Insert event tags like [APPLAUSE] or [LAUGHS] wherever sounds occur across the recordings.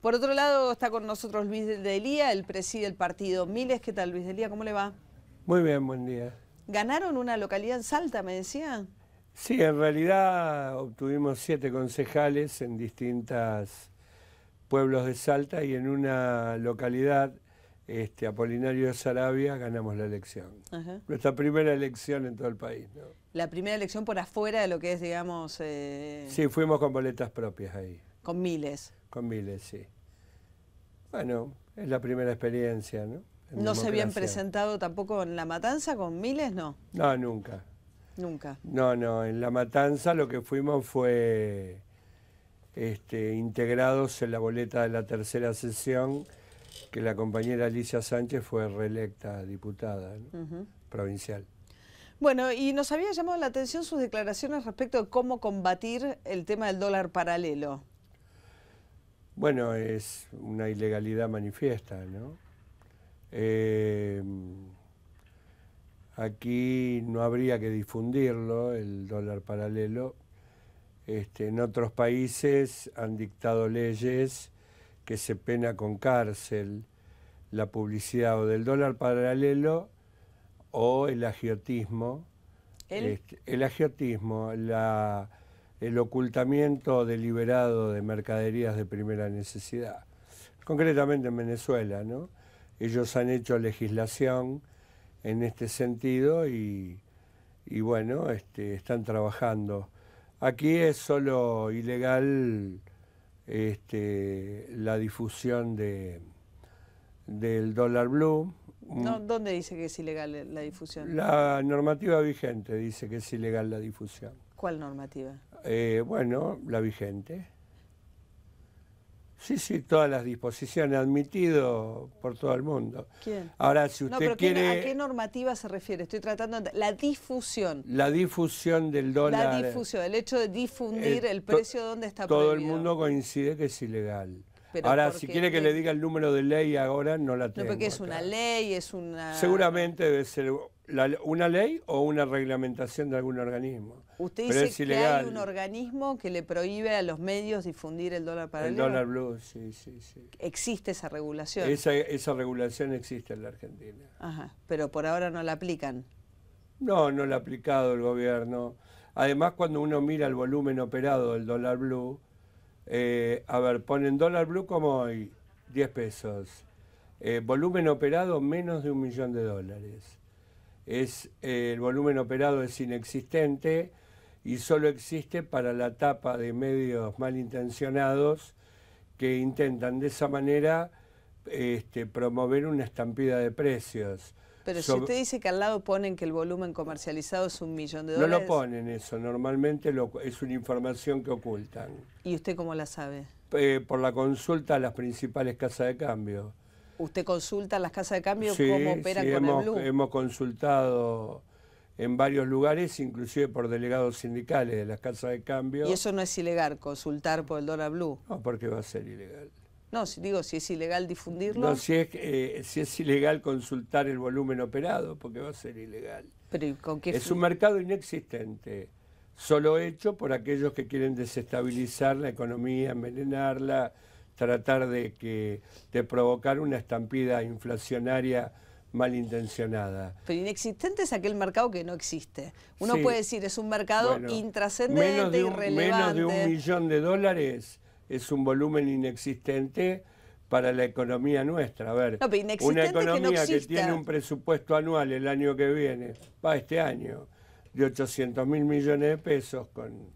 Por otro lado, está con nosotros Luis Delía, el preside del partido Miles. ¿Qué tal, Luis Delía? ¿Cómo le va? Muy bien, buen día. ¿Ganaron una localidad en Salta, me decía? Sí, en realidad obtuvimos siete concejales en distintos pueblos de Salta y en una localidad, este, Apolinario de Sarabia, ganamos la elección. Nuestra primera elección en todo el país. La primera elección por afuera de lo que es, digamos... Eh, sí, fuimos con boletas propias ahí. Con miles con Miles, sí. Bueno, es la primera experiencia, ¿no? ¿No se habían presentado tampoco en La Matanza con Miles, no? No, nunca. Nunca. No, no, en La Matanza lo que fuimos fue este, integrados en la boleta de la tercera sesión, que la compañera Alicia Sánchez fue reelecta diputada provincial. Bueno, y nos había llamado la atención sus declaraciones respecto de cómo combatir el tema del dólar paralelo. Bueno, es una ilegalidad manifiesta, ¿no? Eh, aquí no habría que difundirlo, el dólar paralelo. Este, en otros países han dictado leyes que se pena con cárcel la publicidad o del dólar paralelo o el agiotismo. ¿El? Este, el agiotismo, la el ocultamiento deliberado de mercaderías de primera necesidad, concretamente en Venezuela. ¿no? Ellos han hecho legislación en este sentido y, bueno, este, están trabajando. Aquí es solo ilegal este, la difusión de, del dólar blue. Mm. ¿Dónde dice que es ilegal la difusión? La normativa vigente dice que es ilegal la difusión. ¿Cuál normativa? Eh, bueno, la vigente. Sí, sí, todas las disposiciones admitido por todo el mundo. ¿Quién? Ahora, si usted no, pero ¿A qué normativa se refiere? Estoy tratando de... La difusión. La difusión del dólar. La difusión, el hecho de difundir eh, el, precio donde está Todo el mundo coincide que es ilegal. ahora, si quiere que le diga el número de ley ahora, no la tengo. No, porque es una ley, es una... Seguramente debe ser una ley o una reglamentación de algún organismo. Usted dice que hay un organismo que le prohíbe a los medios difundir el dólar paralelo. El dólar blue, sí, sí, sí. ¿Existe esa regulación? Esa, esa regulación existe en la Argentina. Ajá, pero por ahora no la aplican. No, no la ha aplicado el gobierno. Además, cuando uno mira el volumen operado del dólar blue, eh, a ver, ponen dólar blue como hoy, 10 pesos. Eh, volumen operado menos de un millón de dólares es, eh, el volumen operado es inexistente y solo existe para la tapa de medios malintencionados que intentan de esa manera este, promover una estampida de precios. Pero si usted dice que al lado ponen que el volumen comercializado es un millón de dólares... No lo ponen eso, normalmente es una información que ocultan. ¿Y usted cómo la sabe? Eh, por la consulta a las principales casas de cambio. ¿Usted consulta las casas de cambio cómo operan con hemos, el Blue? hemos consultado en varios lugares, inclusive por delegados sindicales de las casas de cambio. ¿Y eso no es ilegal, consultar por el dólar blue? No, porque va a ser ilegal. No, si, digo, si es ilegal difundirlo. No, si es, eh, si es ilegal consultar el volumen operado, porque va a ser ilegal. ¿Pero con qué es un mercado inexistente, solo hecho por aquellos que quieren desestabilizar la economía, envenenarla, tratar de, que, de provocar una estampida inflacionaria malintencionada. Pero inexistente es aquel mercado que no existe. Uno puede decir, es un mercado intrascendente, menos de Menos de un millón de dólares es un volumen inexistente para la economía nuestra. A ver, una economía que, tiene un presupuesto anual el año que viene, va este año, de 800 mil millones de pesos, con,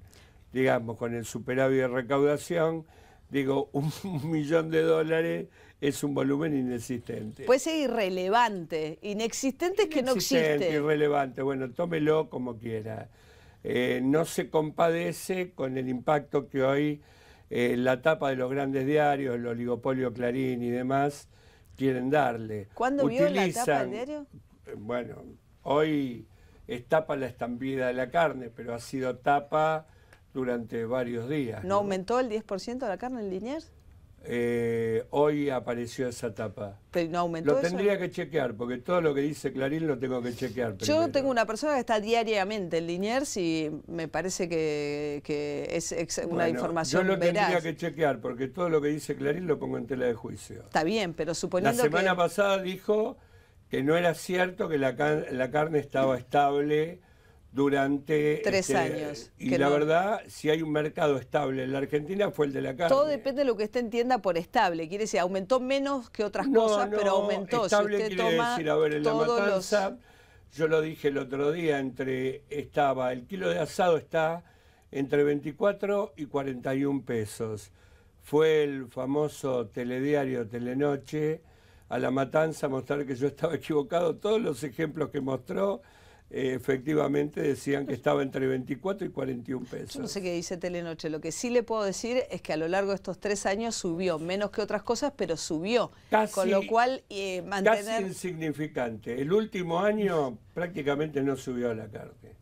digamos, con el superávit de recaudación, Digo, [LAUGHS] un millón de dólares es un volumen inexistente. Puede ser irrelevante. Inexistente es que no existe. Irrelevante, bueno, tómelo como quiera. Eh, no se compadece con el impacto que hoy eh, la tapa de los grandes diarios, el oligopolio Clarín y demás, quieren darle. ¿Cuándo vio la tapa del diario? Eh, bueno, hoy es tapa la estampida de la carne, pero ha sido tapa durante varios días. ¿No, aumentó el 10% de la carne en Liniers? Eh, hoy apareció esa tapa. ¿Pero no aumentó lo tendría que chequear, porque todo lo que dice Clarín lo tengo que chequear. Yo tengo una persona que está diariamente en Liniers y me parece que, es una bueno, información. Yo lo tendría que chequear, porque todo lo que dice Clarín lo pongo en tela de juicio. Está bien, pero suponiendo. La semana pasada dijo que no era cierto que la carne estaba estable durante tres este, años. Y la verdad, si hay un mercado estable en la Argentina fue el de la carne. Todo depende de lo que usted entienda por estable. Quiere decir, aumentó menos que otras cosas, pero aumentó. Estable quiere decir, a ver, en la matanza, yo lo dije el otro día, entre estaba, el kilo de asado está entre 24 y 41 pesos. Fue el famoso telediario Telenoche a la matanza mostrar que yo estaba equivocado. Todos los ejemplos que mostró eh, efectivamente decían que estaba entre 24 y 41 pesos. Yo no sé qué dice Telenoche, lo que sí le puedo decir es que a lo largo de estos tres años subió, menos que otras cosas, pero subió. con lo cual eh, mantener... Casi insignificante. El último año prácticamente no subió a la carne.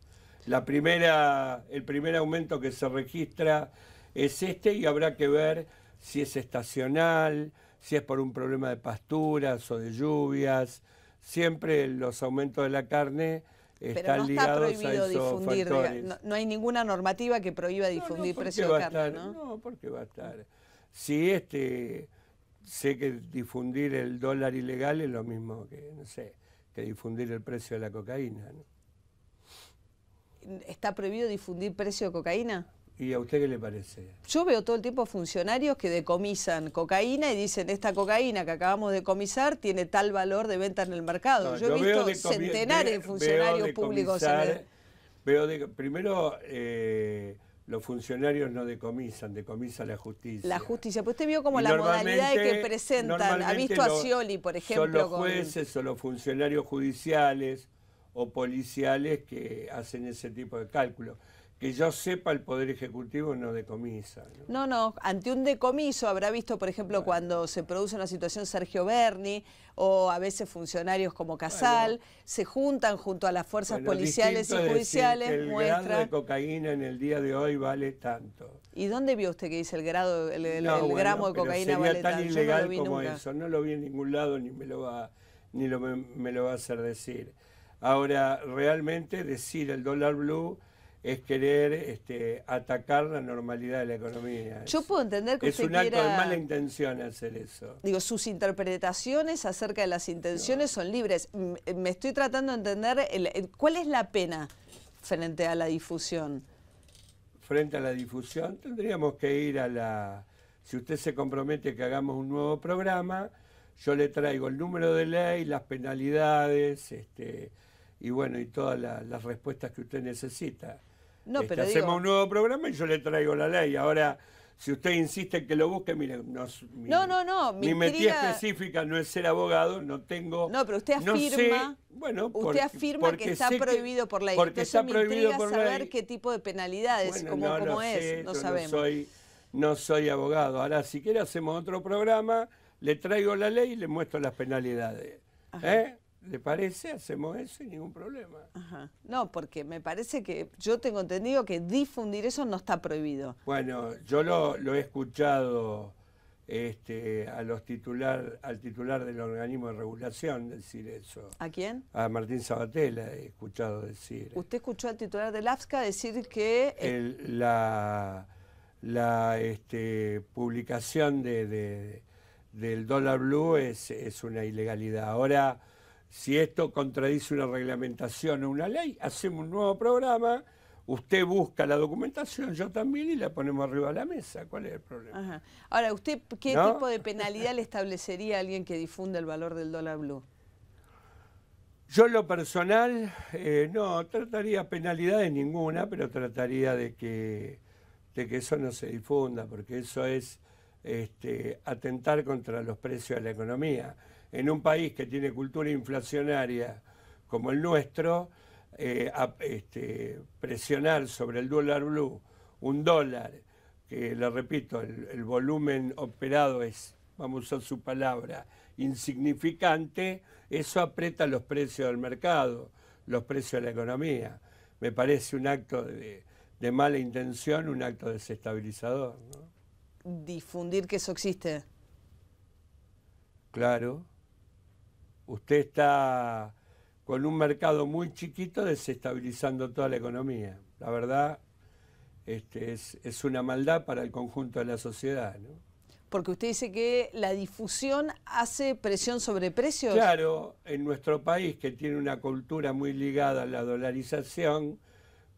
La primera, el primer aumento que se registra es este y habrá que ver si es estacional, si es por un problema de pasturas o de lluvias. Siempre los aumentos de la carne pero no está prohibido difundir, no, hay ninguna normativa que prohíba difundir precio de carne, ¿no? porque va a estar. Si este, sé que difundir el dólar ilegal es lo mismo que, no sé, que difundir el precio de la cocaína, ¿Está prohibido difundir precio de cocaína? ¿Y a usted qué le parece? Yo veo todo el tiempo funcionarios que decomisan cocaína y dicen, esta cocaína que acabamos de comisar tiene tal valor de venta en el mercado. yo, he visto centenares de funcionarios públicos. En veo primero, eh, los funcionarios no decomisan, decomisa la justicia. La justicia, pues usted vio como la modalidad de que presentan. Ha visto a Scioli, por ejemplo. Son los jueces o los funcionarios judiciales o policiales que hacen ese tipo de cálculos que yo sepa, el Poder Ejecutivo no decomisa. No, no, ante un decomiso habrá visto, por ejemplo, cuando se produce una situación Sergio Berni o a veces funcionarios como Casal, se juntan junto a las fuerzas policiales y judiciales. el grado de cocaína en el día de hoy vale tanto. ¿Y dónde vio usted que dice el grado, el, gramo de cocaína vale tanto? ilegal no lo vi como eso, no lo vi en ningún lado ni me lo va, ni me lo va a hacer decir. Ahora, realmente decir el dólar blue es querer este, atacar la normalidad de la economía. Yo puedo entender que es un acto de mala intención hacer eso. Digo, sus interpretaciones acerca de las intenciones son libres. Eh, me estoy tratando de entender cuál es la pena frente a la difusión. Frente a la difusión tendríamos que ir a la... Si usted se compromete que hagamos un nuevo programa, yo le traigo el número de ley, las penalidades, este, y bueno, y todas las respuestas que usted necesita. Este, hacemos un nuevo programa y yo le traigo la ley. Ahora, si usted insiste en que lo busque, mire, no, no, no, mi, metida específica no es ser abogado, no tengo... No, pero usted afirma, bueno, usted afirma que está prohibido por ley. Porque Entonces está prohibido saber qué tipo de penalidades, como cómo, es, no sabemos. Soy, no soy abogado. Ahora, si quiere, hacemos otro programa, le traigo la ley y le muestro las penalidades. ¿Eh? ¿Le parece? Hacemos eso y ningún problema. No, porque me parece que yo tengo entendido que difundir eso no está prohibido. Bueno, yo lo, he escuchado este, a los titular, al titular del organismo de regulación decir eso. ¿A quién? A Martín Sabatella he escuchado decir. ¿Usted escuchó al titular del AFSCA decir que... Eh, la la este, publicación del dólar blue es, es una ilegalidad. Ahora si esto contradice una reglamentación o una ley, hacemos un nuevo programa, usted busca la documentación, yo también, y la ponemos arriba de la mesa. ¿Cuál es el problema? Ahora, ¿usted qué tipo de penalidad le establecería a alguien que difunda el valor del dólar blue? Yo lo personal, eh, no, trataría penalidades ninguna, pero trataría de que, de que eso no se difunda, porque eso es este, atentar contra los precios de la economía en un país que tiene cultura inflacionaria como el nuestro, eh, este, presionar sobre el dólar blue un dólar, que le repito, el, volumen operado es, vamos a usar su palabra, insignificante, eso aprieta los precios del mercado, los precios de la economía. Me parece un acto de, mala intención, un acto desestabilizador. ¿no? Difundir que eso existe. Claro usted está con un mercado muy chiquito desestabilizando toda la economía. La verdad, este, es, es, una maldad para el conjunto de la sociedad. Porque usted dice que la difusión hace presión sobre precios. Claro, en nuestro país que tiene una cultura muy ligada a la dolarización,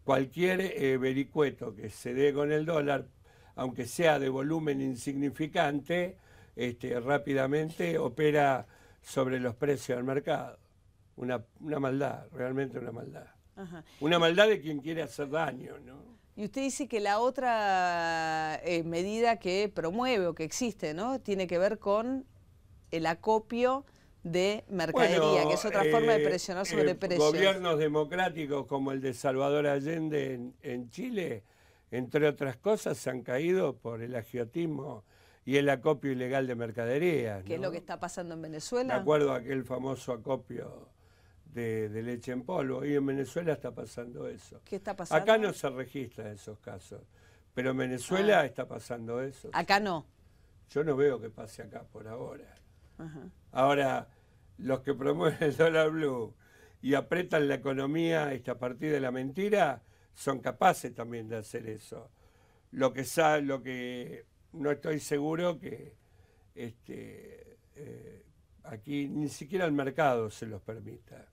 cualquier eh, vericueto que se dé con el dólar, aunque sea de volumen insignificante, este, rápidamente opera sobre los precios del mercado. Una, una maldad, realmente una maldad. Una maldad de quien quiere hacer daño, ¿no? Y usted dice que la otra eh, medida que promueve o que existe, ¿no? Tiene que ver con el acopio de mercadería, que es otra forma de eh, presionar sobre eh, precios. Gobiernos democráticos como el de Salvador Allende en, Chile, entre otras cosas, se han caído por el agiotismo y el acopio ilegal de mercadería. ¿Qué es lo que está pasando en Venezuela? De acuerdo a aquel famoso acopio de, leche en polvo. Y en Venezuela está pasando eso. ¿Qué está pasando? Acá no se registran esos casos. Pero en Venezuela ah. está pasando eso. Acá no. Yo no veo que pase acá por ahora. Ahora, los que promueven el dólar blue y apretan la economía esta partir de la mentira, son capaces también de hacer eso. Lo que, lo que no estoy seguro que este, eh, aquí ni siquiera el mercado se los permita.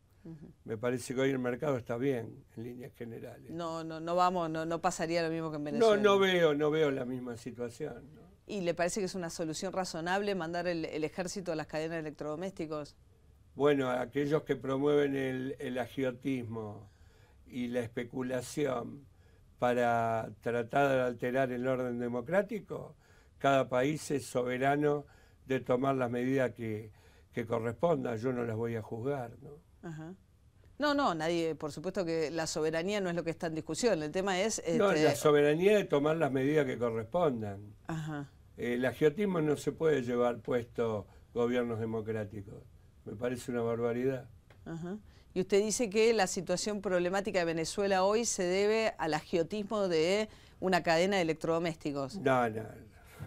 Me parece que hoy el mercado está bien en líneas generales. No, no, no vamos, no, pasaría lo mismo que en Venezuela. No, no veo, no veo la misma situación. ¿Y le parece que es una solución razonable mandar el, ejército a las cadenas de electrodomésticos? Bueno, aquellos que promueven el, el agiotismo y la especulación para tratar de alterar el orden democrático, cada país es soberano de tomar las medidas que, correspondan. Yo no las voy a juzgar. ¿no? No, no, nadie, por supuesto que la soberanía no es lo que está en discusión, el tema es... No, este, la soberanía de tomar las medidas que correspondan. Eh, el agiotismo no se puede llevar puesto gobiernos democráticos, me parece una barbaridad. Y usted dice que la situación problemática de Venezuela hoy se debe al agiotismo de una cadena de electrodomésticos. No, no,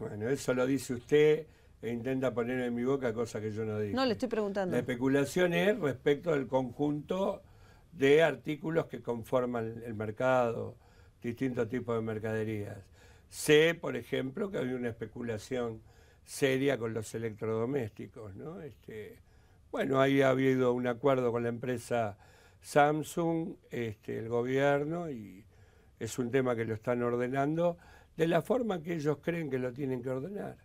bueno, eso lo dice usted e intenta poner en mi boca cosas que yo no digo. No, le estoy preguntando. La especulación es respecto al conjunto de artículos que conforman el mercado, distintos tipos de mercaderías. Sé, por ejemplo, que hay una especulación seria con los electrodomésticos, ¿no? Este, bueno, ahí ha habido un acuerdo con la empresa Samsung, este, el gobierno, y es un tema que lo están ordenando de la forma que ellos creen que lo tienen que ordenar.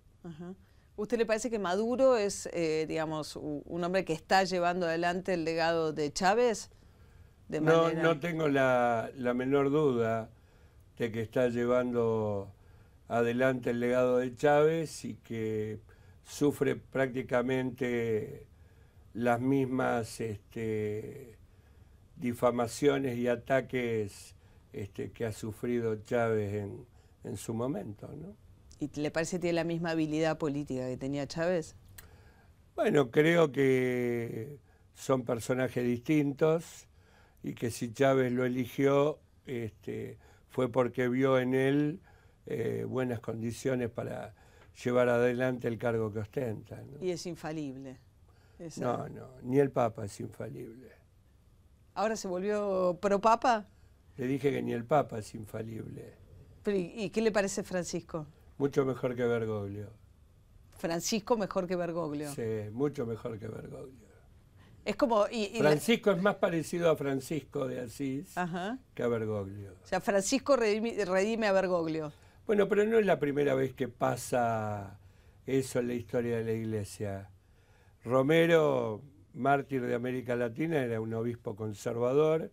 ¿Usted le parece que Maduro es, eh, digamos, un hombre que está llevando adelante el legado de Chávez? no, tengo la, menor duda de que está llevando adelante el legado de Chávez y que sufre prácticamente las mismas este, difamaciones y ataques este, que ha sufrido Chávez en, en su momento. ¿no? ¿Y le parece que tiene la misma habilidad política que tenía Chávez? Bueno, creo que son personajes distintos y que si Chávez lo eligió este, fue porque vio en él eh, buenas condiciones para llevar adelante el cargo que ostenta. Y es infalible. No, no, ni el Papa es infalible. ¿Ahora se volvió pro Papa? Le dije que ni el Papa es infalible. ¿Y qué le parece Francisco? Mucho mejor que Bergoglio. Francisco mejor que Bergoglio. Sí, mucho mejor que Bergoglio. Es como. Francisco es más parecido a Francisco de Asís que a Bergoglio. O sea, Francisco redime, a Bergoglio. Bueno, pero no es la primera vez que pasa eso en la historia de la Iglesia. Romero, mártir de América Latina, era un obispo conservador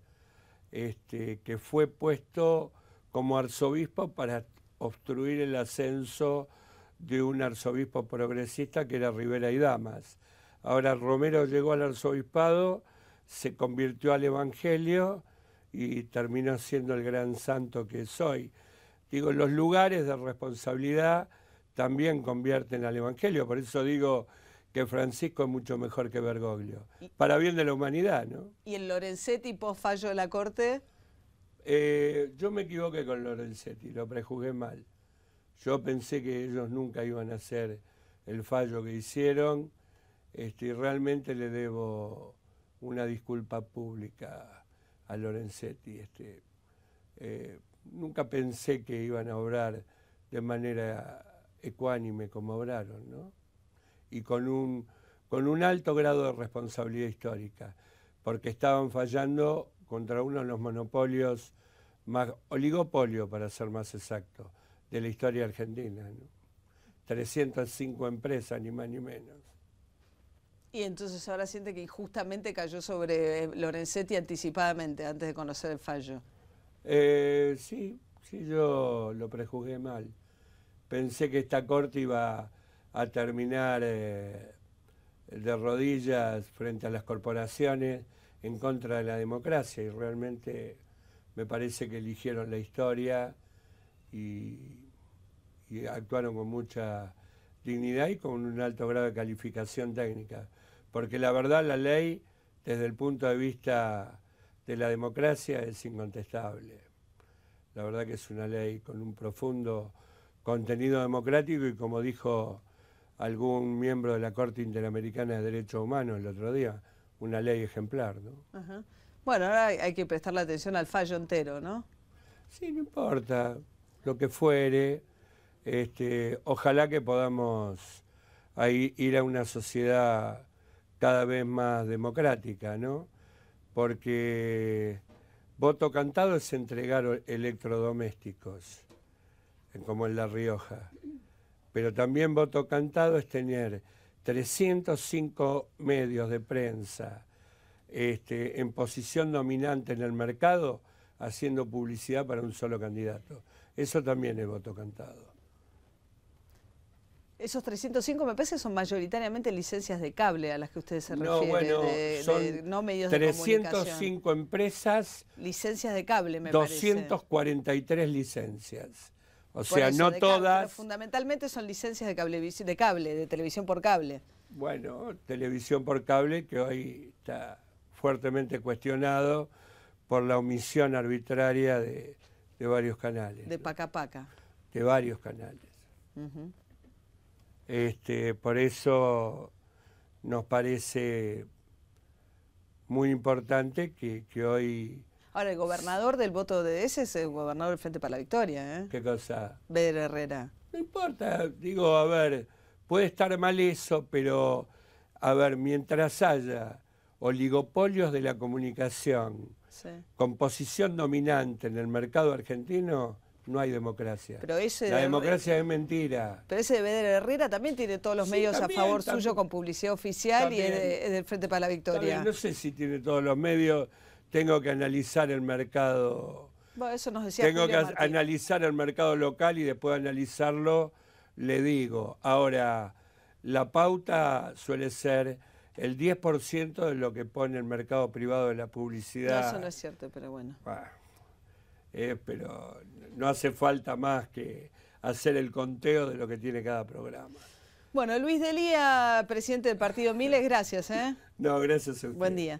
este, que fue puesto como arzobispo para obstruir el ascenso de un arzobispo progresista que era Rivera y Damas. Ahora Romero llegó al arzobispado, se convirtió al Evangelio y terminó siendo el gran santo que soy. Digo, los lugares de responsabilidad también convierten al Evangelio, por eso digo que Francisco es mucho mejor que Bergoglio, para bien de la humanidad, ¿no? ¿Y el Lorenzetti post fallo de la Corte? Eh, yo me equivoqué con Lorenzetti, lo prejuzgué mal. Yo pensé que ellos nunca iban a hacer el fallo que hicieron este, y realmente le debo una disculpa pública a Lorenzetti. Este, eh, nunca pensé que iban a obrar de manera ecuánime como obraron, Y con un, con un alto grado de responsabilidad histórica, porque estaban fallando contra uno de los monopolios, más oligopolio para ser más exacto, de la historia argentina. 305 empresas, ni más ni menos. Y entonces ahora siente que injustamente cayó sobre eh, Lorenzetti anticipadamente, antes de conocer el fallo. Eh, sí, sí, yo lo prejuzgué mal. Pensé que esta corte iba a terminar eh, de rodillas frente a las corporaciones en contra de la democracia y realmente me parece que eligieron la historia y, actuaron con mucha dignidad y con un alto grado de calificación técnica. Porque la verdad la ley, desde el punto de vista de la democracia, es incontestable. La verdad que es una ley con un profundo contenido democrático y como dijo algún miembro de la Corte Interamericana de Derechos Humanos el otro día, una ley ejemplar. ¿no? Bueno, ahora hay que prestarle atención al fallo entero, ¿no? Sí, no importa lo que fuere. Este, ojalá que podamos ir a una sociedad cada vez más democrática, ¿no? Porque voto cantado es entregar electrodomésticos, como en La Rioja. Pero también voto cantado es tener 305 medios de prensa este, en posición dominante en el mercado haciendo publicidad para un solo candidato. Eso también es voto cantado. Esos 305 me parece que son mayoritariamente licencias de cable a las que ustedes se refieren. No, bueno, de, son 305 empresas. Licencias de cable, me parece. 243 licencias. O sea, no todas. fundamentalmente son licencias de cable, de de televisión por cable. Bueno, televisión por cable que hoy está fuertemente cuestionado por la omisión arbitraria de, varios canales. De paca paca. De varios canales. este, por eso nos parece muy importante que, que hoy Ahora, el gobernador del voto de ese es el gobernador del Frente para la Victoria, ¿eh? ¿Qué cosa? Beder Herrera. No importa, digo, a ver, puede estar mal eso, pero, a ver, mientras haya oligopolios de la comunicación, con posición dominante en el mercado argentino, no hay democracia. Pero la democracia es mentira. Pero ese de Beder Herrera también tiene todos los medios a favor suyo con publicidad oficial y es, del Frente para la Victoria. no sé si tiene todos los medios tengo que analizar el mercado. Bueno, eso nos decía tengo que analizar el mercado local y después de analizarlo le digo. Ahora, la pauta suele ser el 10% de lo que pone el mercado privado de la publicidad. eso no es cierto, pero bueno. bueno eh, pero no hace falta más que hacer el conteo de lo que tiene cada programa. Bueno, Luis Delía, presidente del partido Miles, gracias. ¿eh? No, gracias a usted. Buen día.